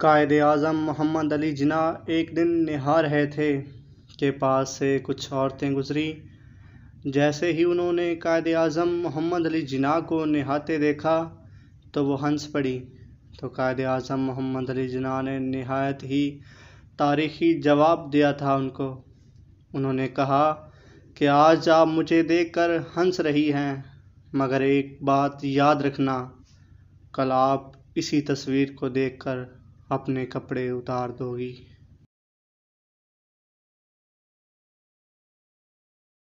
कायद अज़म मोहम्मद अली जिना एक दिन निहार रहे थे के पास से कुछ औरतें गुजरी जैसे ही उन्होंने कायद अज़म मोहम्मद अली जिना को नहाते देखा तो वो हंस पड़ी तो कायद अज़म मोहम्मद अली जिना ने नहायत ही तारीखी जवाब दिया था उनको उन्होंने कहा कि आज आप मुझे देखकर हंस रही हैं मगर एक बात याद रखना कल आप इसी तस्वीर को देखकर अपने कपड़े उतार दोगी